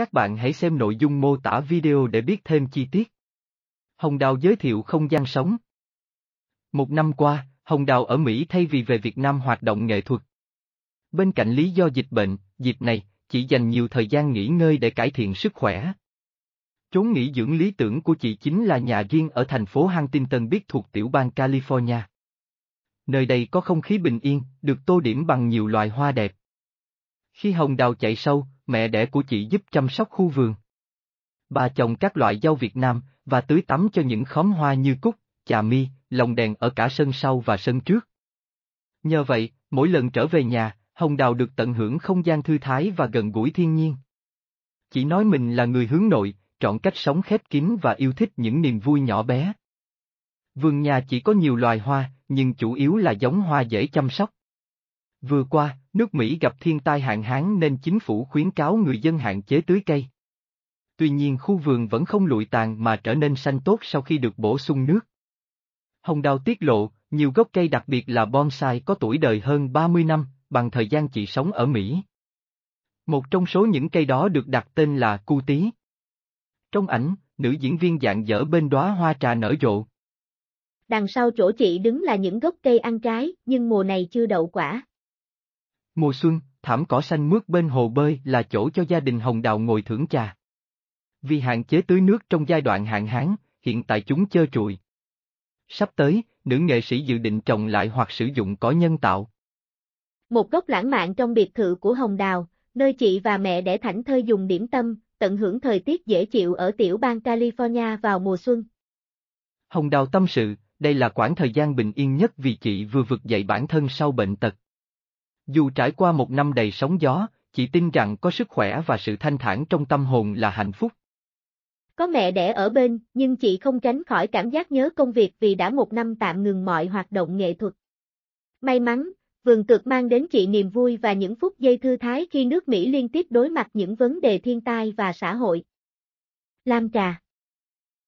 Các bạn hãy xem nội dung mô tả video để biết thêm chi tiết. Hồng Đào giới thiệu không gian sống. Một năm qua, Hồng Đào ở Mỹ thay vì về Việt Nam hoạt động nghệ thuật. Bên cạnh lý do dịch bệnh, dịp này, chị dành nhiều thời gian nghỉ ngơi để cải thiện sức khỏe. Chốn nghỉ dưỡng lý tưởng của chị chính là nhà riêng ở thành phố Huntington Beach thuộc tiểu bang California. Nơi đây có không khí bình yên, được tô điểm bằng nhiều loài hoa đẹp. Khi Hồng Đào chạy sâu, mẹ đẻ của chị giúp chăm sóc khu vườn. Bà trồng các loại rau Việt Nam và tưới tắm cho những khóm hoa như cúc, trà mi, lồng đèn ở cả sân sau và sân trước. Nhờ vậy, mỗi lần trở về nhà, Hồng Đào được tận hưởng không gian thư thái và gần gũi thiên nhiên. Chỉ nói mình là người hướng nội, chọn cách sống khép kín và yêu thích những niềm vui nhỏ bé. Vườn nhà chỉ có nhiều loài hoa, nhưng chủ yếu là giống hoa dễ chăm sóc. Vừa qua, nước Mỹ gặp thiên tai hạn hán nên chính phủ khuyến cáo người dân hạn chế tưới cây. Tuy nhiên khu vườn vẫn không lụi tàn mà trở nên xanh tốt sau khi được bổ sung nước. Hồng Đào tiết lộ, nhiều gốc cây đặc biệt là bonsai có tuổi đời hơn 30 năm, bằng thời gian chị sống ở Mỹ. Một trong số những cây đó được đặt tên là cu tí. Trong ảnh, nữ diễn viên dạng dở bên đóa hoa trà nở rộ. Đằng sau chỗ chị đứng là những gốc cây ăn trái, nhưng mùa này chưa đậu quả. Mùa xuân, thảm cỏ xanh mướt bên hồ bơi là chỗ cho gia đình hồng đào ngồi thưởng trà. Vì hạn chế tưới nước trong giai đoạn hạn hán, hiện tại chúng trơ trụi. Sắp tới, nữ nghệ sĩ dự định trồng lại hoặc sử dụng cỏ nhân tạo. Một góc lãng mạn trong biệt thự của Hồng Đào, nơi chị và mẹ để thảnh thơi dùng điểm tâm, tận hưởng thời tiết dễ chịu ở tiểu bang California vào mùa xuân. Hồng Đào tâm sự, đây là khoảng thời gian bình yên nhất vì chị vừa vực dậy bản thân sau bệnh tật. Dù trải qua một năm đầy sóng gió, chị tin rằng có sức khỏe và sự thanh thản trong tâm hồn là hạnh phúc. Có mẹ đẻ ở bên, nhưng chị không tránh khỏi cảm giác nhớ công việc vì đã một năm tạm ngừng mọi hoạt động nghệ thuật. May mắn, vườn tược mang đến chị niềm vui và những phút giây thư thái khi nước Mỹ liên tiếp đối mặt những vấn đề thiên tai và xã hội. Lam trà